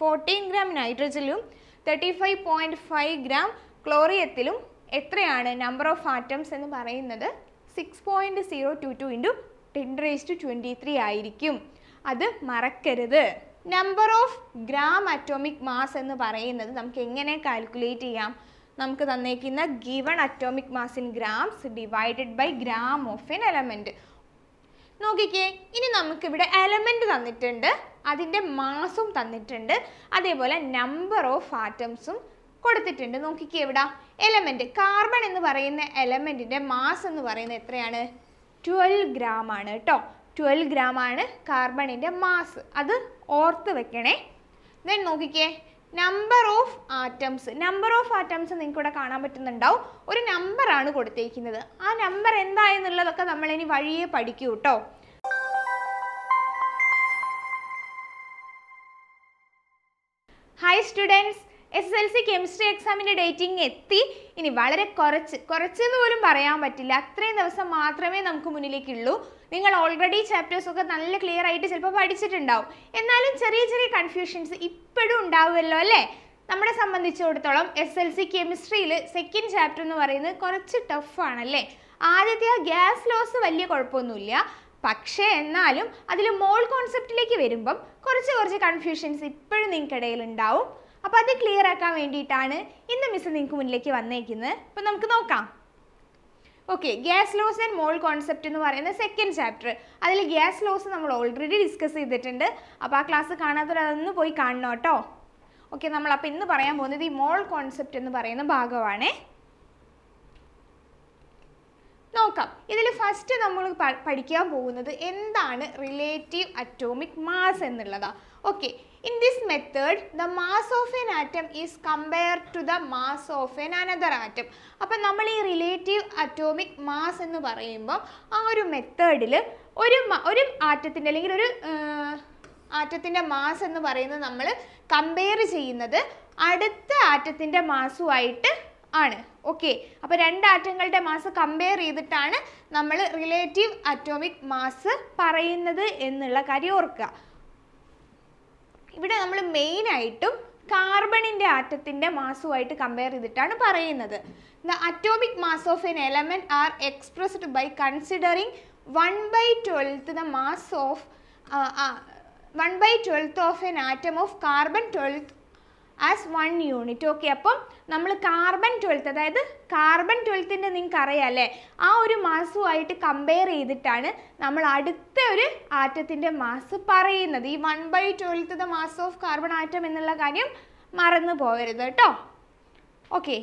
fourteen gram നൈട്രജനിലും thirty five point five gram ക്ലോറിയത്തിലും എത്രയാണ് നമ്പർ ഓഫ് ആറ്റംസ് എന്ന് പറയുന്നത് six point zero two two into ten raise to twenty three ആയിരിക്കും അത് മറക്കരുത് number of gram atomic mass എന്ന് പറയുന്നത് നമുക്ക് എങ്ങനെ കാൽക്കുലേറ്റ് ചെയ്യാം നമുക്ക് തന്നേക്കുന്ന given atomic mass in grams divided by gram of an element നോക്കിക്കേ ഇനി നമുക്കിവിടെ എലമെന്റ് തന്നിട്ടുണ്ട് അതിൻ്റെ മാസും തന്നിട്ടുണ്ട് അതേപോലെ നമ്പർ ഓഫ് ആറ്റംസും കൊടുത്തിട്ടുണ്ട് നോക്കിക്കേ ഇവിടെ എലമെന്റ് കാർബൺ എന്ന് പറയുന്ന എലമെൻറ്റിൻ്റെ മാസ് എന്ന് പറയുന്നത് എത്രയാണ് ട്വൽവ് ഗ്രാം ആണ് കേട്ടോ ട്വൽവ് ഗ്രാം ആണ് കാർബണിൻ്റെ മാസ് അത് ഓർത്ത് വെക്കണേ ദെൻ നോക്കിക്കേ number of atoms number of atoms നിങ്ങൾക്ക് ഇവിടെ കാണാൻ പറ്റുന്നുണ്ടാവും ഒരു നമ്പറാണ് കൊടുത്തേക്കുന്നത് ആ നമ്പർ എന്താ എന്നുള്ളതൊക്കെ നമ്മൾ ഇനി വഴിയെ പഠിക്കൂ കേട്ടോ hi students S S L C chemistry എക്സാമിൻ്റെ ഡേറ്റിംഗ് എത്തി ഇനി വളരെ കുറച്ച് കുറച്ചെന്ന് പോലും പറയാൻ പറ്റില്ല അത്രയും ദിവസം മാത്രമേ നമുക്ക് മുന്നിലേക്കുള്ളൂ നിങ്ങൾ ഓൾറെഡി ചാപ്റ്റേഴ്സ് ഒക്കെ നല്ല ക്ലിയർ ആയിട്ട് ചിലപ്പോൾ പഠിച്ചിട്ടുണ്ടാവും എന്നാലും ചെറിയ ചെറിയ കൺഫ്യൂഷൻസ് ഇപ്പോഴും ഉണ്ടാവുമല്ലോ അല്ലേ നമ്മളെ സംബന്ധിച്ചിടത്തോളം എസ് എൽ സി കെമിസ്ട്രിയിൽ സെക്കൻഡ് ചാപ്റ്റർ എന്ന് പറയുന്നത് കുറച്ച് ടഫാണല്ലേ ആദ്യത്തെ ആ ഗ്യാസ് ലോസ് വലിയ കുഴപ്പമൊന്നുമില്ല പക്ഷേ എന്നാലും അതിൽ മോൾ കോൺസെപ്റ്റിലേക്ക് വരുമ്പം കുറച്ച് കുറച്ച് കൺഫ്യൂഷൻസ് ഇപ്പോഴും നിങ്ങൾക്കിടയിൽ ഉണ്ടാവും അപ്പോൾ അത് ക്ലിയർ ആക്കാൻ വേണ്ടിയിട്ടാണ് ഇന്ന് മിസ് നിങ്ങൾക്ക് മുന്നിലേക്ക് വന്നേക്കുന്നത് അപ്പോൾ നമുക്ക് നോക്കാം okay gas laws and mole concept എന്ന് പറയുന്ന സെക്കൻഡ് ചാപ്റ്റർ അതിൽ ഗ്യാസ് ലോസ് നമ്മൾ ഓൾറെഡി ഡിസ്കസ് ചെയ്തിട്ടുണ്ട് അപ്പോൾ ആ ക്ലാസ് കാണാത്തവരതൊന്ന് പോയി കാണണം കേട്ടോ ഓക്കെ നമ്മളപ്പോൾ ഇന്ന് പറയാൻ പോകുന്നത് ഈ മോൾ കോൺസെപ്റ്റ് എന്ന് പറയുന്ന ഭാഗമാണേ നോക്കാം ഇതിൽ ഫസ്റ്റ് നമ്മൾ പഠിക്കാൻ പോകുന്നത് എന്താണ് റിലേറ്റീവ് അറ്റോമിക് മാസ് എന്നുള്ളതാണ് okay in this method the mass of an atom is compare to the mass of an another atom അപ്പം നമ്മൾ ഈ റിലേറ്റീവ് അറ്റോമിക് മാസ് എന്ന് പറയുമ്പോൾ ആ ഒരു മെത്തേഡിൽ ഒരു ഒരു ആറ്റത്തിൻ്റെ അല്ലെങ്കിൽ ഒരു ആറ്റത്തിൻ്റെ മാസ് എന്ന് പറയുന്നത് നമ്മൾ കമ്പയർ ചെയ്യുന്നത് അടുത്ത ആറ്റത്തിൻ്റെ മാസുമായിട്ട് ആണ് ഓക്കെ അപ്പോൾ രണ്ട് ആറ്റങ്ങളുടെ മാസ് കമ്പയർ ചെയ്തിട്ടാണ് നമ്മൾ റിലേറ്റീവ് അറ്റോമിക് മാസ് പറയുന്നത് എന്നുള്ള കാര്യം ഓർക്കുക ഇവിടെ നമ്മൾ മെയിനായിട്ടും കാർബണിൻ്റെ ആറ്റത്തിൻ്റെ മാസുമായിട്ട് കമ്പയർ ചെയ്തിട്ടാണ് പറയുന്നത് the atomic mass of an element are expressed by considering one by twelfth the mass of one by twelfth of an atom of carbon twelfth as one unit okay അപ്പം നമ്മൾ കാർബൺ ട്വൽത്ത് അതായത് carbon ട്വൽത്തിൻ്റെ നിങ്ങൾക്ക് അല്ലേ ആ ഒരു മാസുമായിട്ട് compare ചെയ്തിട്ടാണ് നമ്മൾ അടുത്ത ഒരു ആറ്റത്തിൻ്റെ മാസ് പറയുന്നത് ഈ one by twelfth the mass of carbon atom എന്നുള്ള കാര്യം മറന്നു പോകരുത് കേട്ടോ ഓക്കെ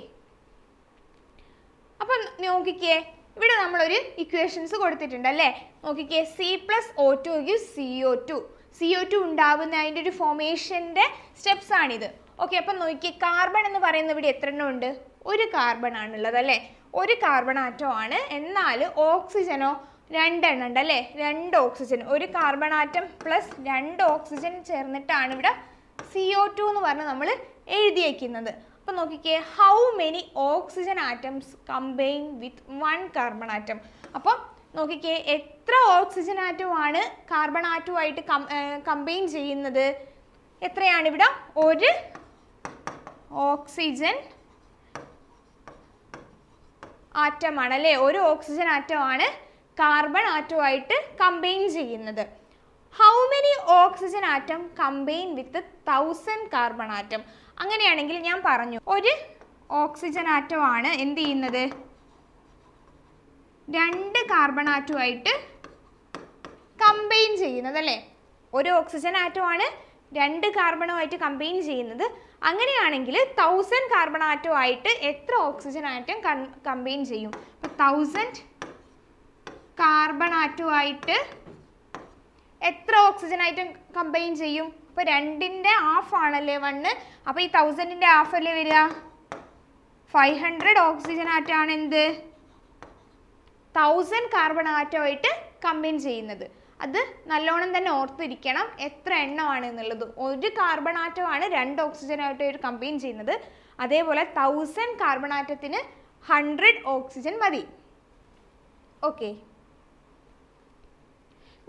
അപ്പം നോക്കിക്കേ ഇവിടെ നമ്മളൊരു ഇക്വേഷൻസ് കൊടുത്തിട്ടുണ്ട് അല്ലേ നോക്കിക്കേ C plus O two you C O two C O two ഉണ്ടാവുന്ന അതിൻ്റെ ഒരു ഫോമേഷൻ്റെ സ്റ്റെപ്സാണിത് ഓക്കെ അപ്പം നോക്കി കാർബൺ എന്ന് പറയുന്ന ഇവിടെ എത്ര എണ്ണം ഉണ്ട് ഒരു കാർബൺ ആണുള്ളത് അല്ലേ ഒരു കാർബൺ ആറ്റോ ആണ് എന്നാൽ ഓക്സിജനോ രണ്ടെണ്ണം ഉണ്ട് അല്ലേ രണ്ട് ഓക്സിജൻ ഒരു കാർബൺ ആറ്റം പ്ലസ് രണ്ട് ഓക്സിജൻ ചേർന്നിട്ടാണ് ഇവിടെ സി ഒ ടു എന്ന് പറഞ്ഞ് നമ്മൾ എഴുതിയേക്കുന്നത് അപ്പം നോക്കിക്കേ how many oxygen atoms combine with one carbon atom അപ്പം നോക്കിക്കേ എത്ര ഓക്സിജൻ ആണ് കാർബൺ ആറ്റവുമായിട്ട് കമ്പൈൻ ചെയ്യുന്നത് എത്രയാണ് ഇവിടെ ഒരു ഓക്സിജൻ ആറ്റമാണ് അല്ലേ ഒരു ഓക്സിജൻ ആറ്റമാണ് കാർബൺ ആറ്റമായിട്ട് കമ്പൈൻ ചെയ്യുന്നത് how many oxygen atom combine with thousand carbon atom അങ്ങനെയാണെങ്കിൽ ഞാൻ പറഞ്ഞു ഒരു ഓക്സിജൻ ആറ്റമാണ് എന്ത് ചെയ്യുന്നത് രണ്ട് കാർബൺ ആറ്റമായിട്ട് കമ്പൈൻ ചെയ്യുന്നത് അല്ലേ ഒരു ഓക്സിജൻ ആറ്റമാണ് രണ്ട് കാർബണുമായിട്ട് കമ്പൈൻ ചെയ്യുന്നത് അങ്ങനെയാണെങ്കിൽ തൗസൻഡ് കാർബൺ ആറ്റോ ആയിട്ട് എത്ര ഓക്സിജൻ ആറ്റം കമ്പൈൻ ചെയ്യും അപ്പോൾ തൗസൻഡ് കാർബൺ ആറ്റോ ആയിട്ട് എത്ര ഓക്സിജൻ ആയിട്ടും കമ്പൈൻ ചെയ്യും അപ്പോൾ രണ്ടിൻ്റെ ഹാഫ് ആണല്ലേ വണ്ണ് അപ്പോൾ ഈ തൗസൻഡിൻ്റെ ഹാഫ് അല്ലേ വരിക ഫൈവ് ഹൺഡ്രഡ് ഓക്സിജൻ ആറ്റമാണ് എന്ത് തൗസൻഡ് കാർബൺ ആറ്റമായിട്ട് കമ്പൈൻ ചെയ്യുന്നത് അത് നല്ലോണം തന്നെ ഓർത്തിരിക്കണം എത്ര എണ്ണമാണ് എന്നുള്ളത് ഒരു കാർബൺ ആറ്റമാണ് രണ്ട് ഓക്സിജനായിട്ട് ഒരു കമ്പൈൻ ചെയ്യുന്നത് അതേപോലെ തൗസൻഡ് കാർബൺ ആറ്റത്തിന് ഹൺഡ്രഡ് ഓക്സിജൻ മതി ഓക്കെ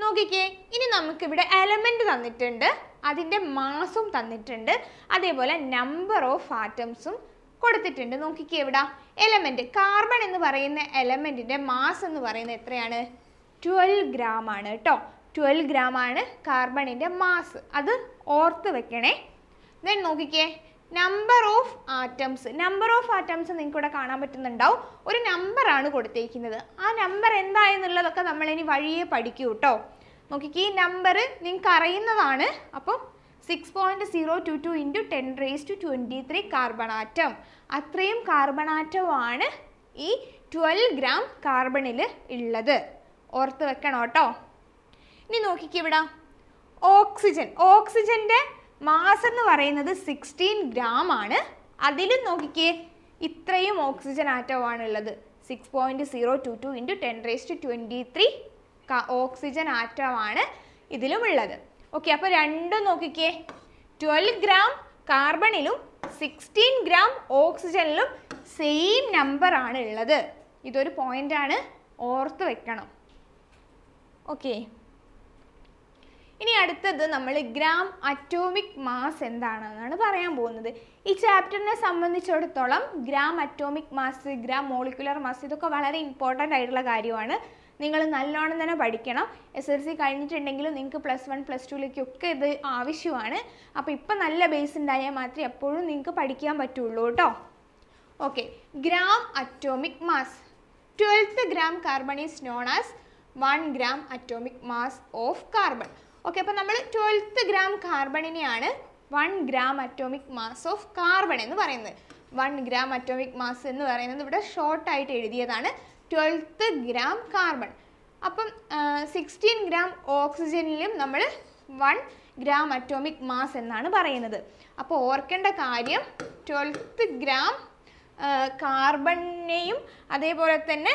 നോക്കിക്കേ ഇനി നമുക്കിവിടെ എലമെൻറ്റ് തന്നിട്ടുണ്ട് അതിൻ്റെ മാസും തന്നിട്ടുണ്ട് അതേപോലെ നമ്പർ ഓഫ് ആറ്റംസും കൊടുത്തിട്ടുണ്ട് നോക്കിക്കേ ഇവിടെ എലമെൻറ്റ് കാർബൺ എന്ന് പറയുന്ന എലമെൻറ്റിൻ്റെ മാസ് എന്ന് പറയുന്നത് എത്രയാണ് ട്വൽവ് ഗ്രാം ആണ് കേട്ടോ ട്വൽവ് ഗ്രാം ആണ് കാർബണിൻ്റെ മാസ് അത് ഓർത്ത് വെക്കണേ ദെൻ നോക്കിക്കേ number of atoms number of atoms നിങ്ങൾക്ക് ഇവിടെ കാണാൻ പറ്റുന്നുണ്ടാവും ഒരു നമ്പറാണ് കൊടുത്തേക്കുന്നത് ആ നമ്പർ എന്താ എന്നുള്ളതൊക്കെ നമ്മൾ ഇനി വഴിയെ പഠിക്കൂ കേട്ടോ നോക്കിക്കേ ഈ നമ്പർ നിങ്ങൾക്ക് അറിയുന്നതാണ് അപ്പം six point zero two two into ten raise to twenty three carbon atom അത്രയും കാർബണാറ്റമാണ് ഈ ട്വൽവ് ഗ്രാം കാർബണിൽ ഉള്ളത് ഓർത്ത് വെക്കണം കേട്ടോ ഇനി നോക്കിക്കേ ഇവിടെ ഓക്സിജൻ ഓക്സിജൻ്റെ മാസ് എന്ന് പറയുന്നത് സിക്സ്റ്റീൻ ഗ്രാം ആണ് അതിലും നോക്കിക്കേ ഇത്രയും ഓക്സിജൻ ആറ്റമാണ് ഉള്ളത് six point zero two two into ten raised twenty three oxygen ആറ്റമാണ് ഇതിലും ഉള്ളത് ഓക്കെ അപ്പോൾ രണ്ടും നോക്കിക്കേ ട്വൽവ് ഗ്രാം കാർബണിലും സിക്സ്റ്റീൻ ഗ്രാം ഓക്സിജനിലും സെയിം നമ്പറാണ് ഉള്ളത് ഇതൊരു പോയിൻ്റാണ് ഓർത്ത് വെക്കണം ഓക്കെ ഇനി അടുത്തത് നമ്മൾ ഗ്രാം അറ്റോമിക് മാസ് എന്താണെന്നാണ് പറയാൻ പോകുന്നത് ഈ ചാപ്റ്ററിനെ സംബന്ധിച്ചിടത്തോളം gram atomic mass gram molecular mass ഇതൊക്കെ വളരെ ഇമ്പോർട്ടൻ്റ് ആയിട്ടുള്ള കാര്യമാണ് നിങ്ങൾ നല്ലോണം തന്നെ പഠിക്കണം എസ് എൽ സി കഴിഞ്ഞിട്ടുണ്ടെങ്കിലും നിങ്ങൾക്ക് പ്ലസ് വൺ പ്ലസ് ടുവിലേക്കൊക്കെ ഇത് ആവശ്യമാണ് അപ്പോൾ ഇപ്പം നല്ല ബേസ് ഉണ്ടായാൽ മാത്രമേ എപ്പോഴും നിങ്ങൾക്ക് പഠിക്കാൻ പറ്റുള്ളൂ കേട്ടോ okay gram atomic mass twelfth gram carbon is known as one gram atomic mass of carbon okay അപ്പോൾ നമ്മൾ ട്വൽത്ത് ഗ്രാം കാർബണിനെയാണ് one gram atomic mass of carbon എന്ന് പറയുന്നത് വൺ ഗ്രാം അറ്റോമിക് മാസ് എന്ന് പറയുന്നത് ഇവിടെ ഷോർട്ടായിട്ട് എഴുതിയതാണ് ട്വൽത്ത് ഗ്രാം കാർബൺ അപ്പം സിക്സ്റ്റീൻ ഗ്രാം ഓക്സിജനിലും നമ്മൾ വൺ ഗ്രാം അറ്റോമിക് മാസ് എന്നാണ് പറയുന്നത് അപ്പോൾ ഓർക്കേണ്ട കാര്യം ട്വൽത്ത് ഗ്രാം കാർബണിനെയും അതേപോലെ തന്നെ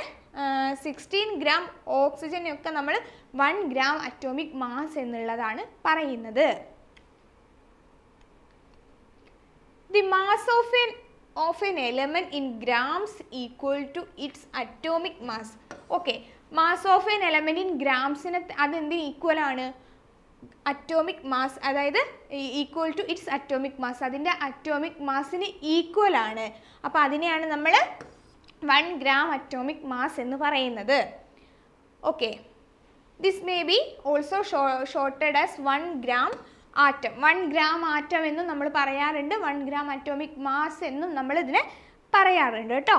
സിക്സ്റ്റീൻ ഗ്രാം ഓക്സിജനെയൊക്കെ നമ്മൾ വൺ ഗ്രാം അറ്റോമിക് മാസ് എന്നുള്ളതാണ് പറയുന്നത് the mass of an of an element in grams equal to its atomic mass okay mass of an element in ഗ്രാംസിന് അതെന്ത് ഈക്വൽ ആണ് അറ്റോമിക് മാസ് അതായത് equal to its atomic mass അതിൻ്റെ atomic മാസിന് equal ആണ് അപ്പോൾ അതിനെയാണ് നമ്മൾ വൺ ഗ്രാം അറ്റോമിക് മാസ് എന്ന് പറയുന്നത് okay this may be also shorted as one gram atom one gram atom എന്നും നമ്മൾ പറയാറുണ്ട് വൺ ഗ്രാം അറ്റോമിക് മാസ് എന്നും നമ്മൾ ഇതിനെ പറയാറുണ്ട് കേട്ടോ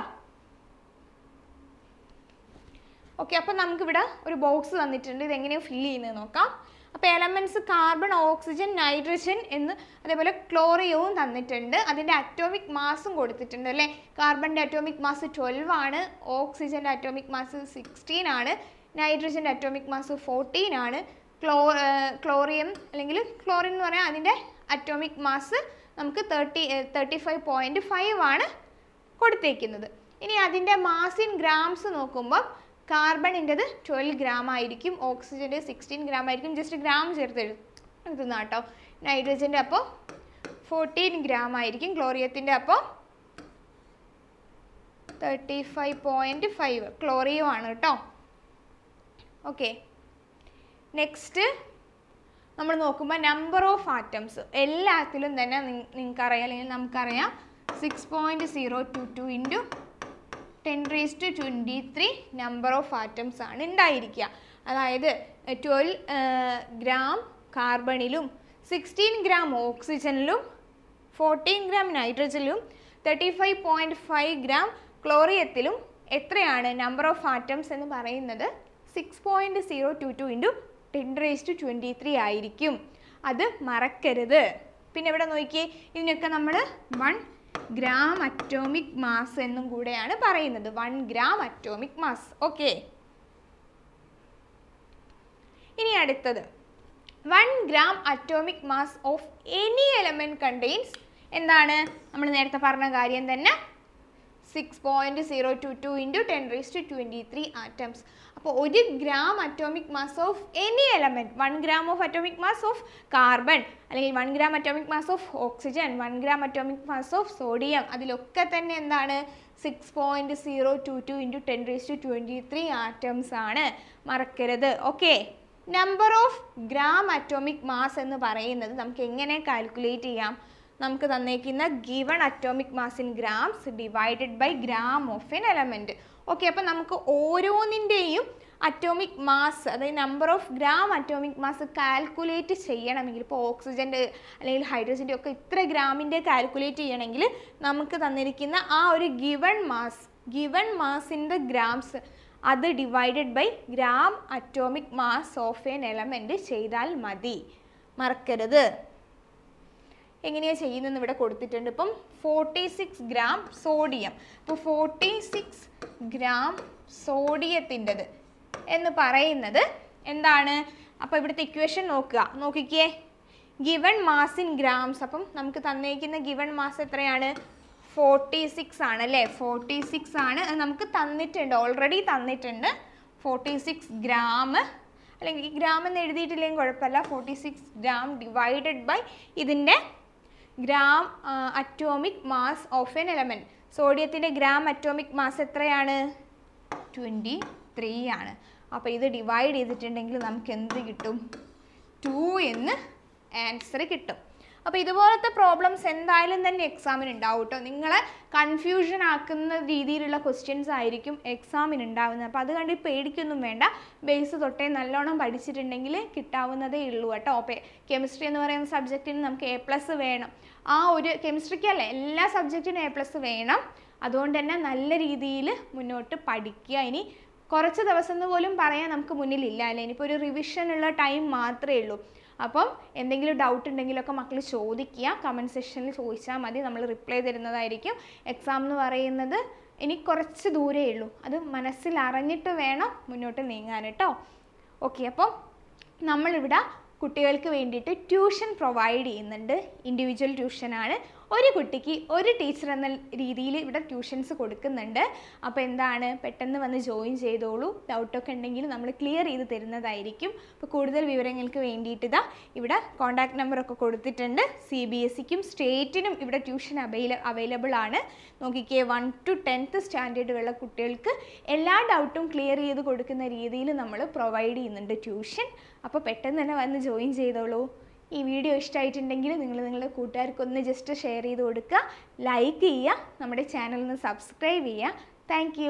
ഓക്കെ അപ്പോൾ നമുക്കിവിടെ ഒരു ബോക്സ് തന്നിട്ടുണ്ട് ഇതെങ്ങനെയാണ് ഫില്ല് ചെയ്യുന്നത് നോക്കാം അപ്പോൾ എലമെൻറ്റ്സ് കാർബൺ ഓക്സിജൻ നൈട്രജൻ എന്ന് അതേപോലെ ക്ലോറിയവും തന്നിട്ടുണ്ട് അതിൻ്റെ അറ്റോമിക് മാസും കൊടുത്തിട്ടുണ്ട് അല്ലേ കാർബണിൻ്റെ അറ്റോമിക് മാസ് ട്വൽവ് ആണ് ഓക്സിജൻ്റെ അറ്റോമിക് മാസ് സിക്സ്റ്റീൻ ആണ് നൈട്രജൻ്റെ അറ്റോമിക് മാസ് ഫോർട്ടീൻ ആണ് ക്ലോ ക്ലോറിയം അല്ലെങ്കിൽ ക്ലോറിൻ എന്ന് പറയാൻ അതിൻ്റെ അറ്റോമിക് മാസ് നമുക്ക് thirty thirty five point five ആണ് കൊടുത്തേക്കുന്നത് ഇനി അതിൻ്റെ മാസ് ഇൻ ഗ്രാംസ് നോക്കുമ്പോൾ കാർബണിൻ്റെത് ട്വൽവ് ഗ്രാം ആയിരിക്കും ഓക്സിജൻ്റെ സിക്സ്റ്റീൻ ഗ്രാം ആയിരിക്കും ജസ്റ്റ് ഗ്രാം ചേർത്ത് എഴുതുന്ന കേട്ടോ നൈട്രജൻ്റെ അപ്പോൾ ഫോർട്ടീൻ ഗ്രാം ആയിരിക്കും ക്ലോറിയത്തിൻ്റെ അപ്പോൾ തേർട്ടി ഫൈവ് പോയിൻറ്റ് ഫൈവ് ക്ലോറിയോ ആണ് കേട്ടോ ഓക്കെ നെക്സ്റ്റ് നമ്മൾ നോക്കുമ്പോൾ നമ്പർ ഓഫ് ആറ്റംസ് എല്ലാത്തിലും തന്നെ നിങ്ങൾക്കറിയാം അല്ലെങ്കിൽ നമുക്കറിയാം six point zero two two into ten raise to twenty three number of atoms ആണ് ഉണ്ടായിരിക്കുക അതായത് ട്വൽവ് ഗ്രാം കാർബണിലും സിക്സ്റ്റീൻ ഗ്രാം ഓക്സിജനിലും ഫോർട്ടീൻ ഗ്രാം നൈട്രജനിലും thirty five point five gram ക്ലോറിയത്തിലും എത്രയാണ് നമ്പർ ഓഫ് ആറ്റംസ് എന്ന് പറയുന്നത് six point zero two two into ten raise to twenty three ആയിരിക്കും അത് മറക്കരുത് പിന്നെ ഇവിടെ നോക്കിയേ ഇതിനൊക്കെ നമ്മൾ വൺ ഗ്രാം അറ്റോമിക് മാസ് എന്നും കൂടെയാണ് പറയുന്നത് one gram atomic mass okay ഇനി അടുത്തത് one gram atomic mass of any element contains എന്താണ് നമ്മൾ നേരത്തെ പറഞ്ഞ കാര്യം തന്നെ six point zero two two into ten raise to twenty three atoms അപ്പോൾ ഒരു gram atomic mass of any element one gram of atomic mass of carbon അല്ലെങ്കിൽ one gram atomic mass of oxygen one gram atomic mass of sodium അതിലൊക്കെ തന്നെ എന്താണ് six point zero two two into ten raise to twenty three atoms ആണ് മറക്കരുത് okay number of gram atomic mass എന്ന് പറയുന്നത് നമുക്ക് എങ്ങനെ കാൽക്കുലേറ്റ് ചെയ്യാം നമുക്ക് തന്നേക്കുന്ന given atomic mass in grams divided by gram of an element okay അപ്പോൾ നമുക്ക് ഓരോന്നിൻ്റെയും അറ്റോമിക് മാസ് അതായത് number of gram atomic mass calculate ചെയ്യണമെങ്കിൽ ഇപ്പോൾ ഓക്സിജൻ്റെ അല്ലെങ്കിൽ ഹൈഡ്രജൻ്റെ ഒക്കെ ഇത്ര ഗ്രാമിൻ്റെ കാൽക്കുലേറ്റ് ചെയ്യണമെങ്കിൽ നമുക്ക് തന്നിരിക്കുന്ന ആ ഒരു given mass given mass in the grams അത് divided by gram atomic mass of an element ചെയ്താൽ മതി മറക്കരുത് എങ്ങനെയാ ചെയ്യുന്നതെന്ന് ഇവിടെ കൊടുത്തിട്ടുണ്ട് ഇപ്പം ഫോർട്ടി സിക്സ് ഗ്രാം സോഡിയം അപ്പോൾ ഫോർട്ടി സിക്സ് ഗ്രാം സോഡിയത്തിൻ്റെത് എന്ന് പറയുന്നത് എന്താണ് അപ്പോൾ ഇവിടുത്തെ ഇക്വേഷൻ നോക്കുക നോക്കിക്കേ ഗിവൺ മാസ് ഇൻ ഗ്രാംസ് അപ്പം നമുക്ക് തന്നേക്കുന്ന ഗിവൺ മാസ് എത്രയാണ് ഫോർട്ടി സിക്സ് ആണ് അല്ലേ ഫോർട്ടി സിക്സ് ആണ് നമുക്ക് തന്നിട്ടുണ്ട് ഓൾറെഡി തന്നിട്ടുണ്ട് ഫോർട്ടി സിക്സ് ഗ്രാം അല്ലെങ്കിൽ ഗ്രാം എന്ന് എഴുതിയിട്ടില്ലെങ്കിൽ കുഴപ്പമില്ല forty six gram divided by ഇതിൻ്റെ gram atomic mass of an element സോഡിയത്തിൻ്റെ ഗ്രാം അറ്റോമിക് മാസ് എത്രയാണ് ട്വൻറ്റി ത്രീ ആണ് അപ്പോൾ ഇത് ഡിവൈഡ് ചെയ്തിട്ടുണ്ടെങ്കിൽ നമുക്ക് എന്ത് കിട്ടും ടു എന്ന് ആൻസർ കിട്ടും അപ്പോൾ ഇതുപോലത്തെ പ്രോബ്ലംസ് എന്തായാലും തന്നെ എക്സാമിന് ഉണ്ടാവും കേട്ടോ നിങ്ങളെ കൺഫ്യൂഷൻ ആക്കുന്ന രീതിയിലുള്ള ക്വസ്റ്റ്യൻസ് ആയിരിക്കും എക്സാമിന് ഉണ്ടാവുന്നത് അപ്പോൾ അത് കണ്ട് പേടിക്കൊന്നും വേണ്ട ബേസ് തൊട്ടേ നല്ലോണം പഠിച്ചിട്ടുണ്ടെങ്കിൽ കിട്ടാവുന്നതേ ഉള്ളൂ കേട്ടോ ഓപ്പേ കെമിസ്ട്രി എന്ന് പറയുന്ന സബ്ജക്റ്റിന് നമുക്ക് എ പ്ലസ് വേണം ആ ഒരു കെമിസ്ട്രിക്കല്ല എല്ലാ സബ്ജക്റ്റിനും എ പ്ലസ് വേണം അതുകൊണ്ട് തന്നെ നല്ല രീതിയിൽ മുന്നോട്ട് പഠിക്കുക ഇനി കുറച്ച് ദിവസം എന്ന് പോലും പറയാൻ നമുക്ക് മുന്നിലില്ല അല്ലേ ഇനിയിപ്പോൾ ഒരു റിവിഷനുള്ള ടൈം മാത്രമേ ഉള്ളൂ അപ്പം എന്തെങ്കിലും ഡൗട്ട് ഉണ്ടെങ്കിലൊക്കെ മക്കൾ ചോദിക്കുക കമൻറ്റ് സെക്ഷനിൽ ചോദിച്ചാൽ മതി നമ്മൾ റിപ്ലൈ തരുന്നതായിരിക്കും എക്സാം എന്ന് പറയുന്നത് ഇനി കുറച്ച് ദൂരേ ഉള്ളൂ അത് മനസ്സിലറിഞ്ഞിട്ട് വേണം മുന്നോട്ട് നീങ്ങാൻ കേട്ടോ ഓക്കെ അപ്പം നമ്മളിവിടെ കുട്ടികൾക്ക് വേണ്ടിയിട്ട് ട്യൂഷൻ പ്രൊവൈഡ് ചെയ്യുന്നുണ്ട് ഇൻഡിവിജ്വൽ ട്യൂഷനാണ് ഒരു കുട്ടിക്ക് ഒരു ടീച്ചർ എന്ന രീതിയിൽ ഇവിടെ ട്യൂഷൻസ് കൊടുക്കുന്നുണ്ട് അപ്പോൾ എന്താണ് പെട്ടെന്ന് വന്ന് ജോയിൻ ചെയ്തോളൂ ഡൗട്ടൊക്കെ ഉണ്ടെങ്കിൽ നമ്മൾ ക്ലിയർ ചെയ്ത് തരുന്നതായിരിക്കും അപ്പോൾ കൂടുതൽ വിവരങ്ങൾക്ക് വേണ്ടിയിട്ട് ഇതാ ഇവിടെ കോൺടാക്ട് നമ്പറൊക്കെ കൊടുത്തിട്ടുണ്ട് സി ബി എസ് സിക്കും e സ്റ്റേറ്റിനും ഇവിടെ ട്യൂഷൻ അവൈല അവൈലബിൾ ആണ് നോക്കിക്കേ വൺ ടു ടെൻത്ത് ഉള്ള കുട്ടികൾക്ക് എല്ലാ ഡൗട്ടും ക്ലിയർ ചെയ്ത് കൊടുക്കുന്ന രീതിയിൽ നമ്മൾ പ്രൊവൈഡ് ചെയ്യുന്നുണ്ട് ട്യൂഷൻ അപ്പോൾ പെട്ടെന്ന് തന്നെ വന്ന് ജോയിൻ ചെയ്തോളൂ ഈ വീഡിയോ ഇഷ്ടമായിട്ടുണ്ടെങ്കിൽ നിങ്ങൾ നിങ്ങളുടെ കൂട്ടുകാർക്കൊന്ന് ജസ്റ്റ് ഷെയർ ചെയ്ത് കൊടുക്കുക ലൈക്ക് ചെയ്യുക നമ്മുടെ ചാനലിന് സബ്സ്ക്രൈബ് ചെയ്യുക താങ്ക്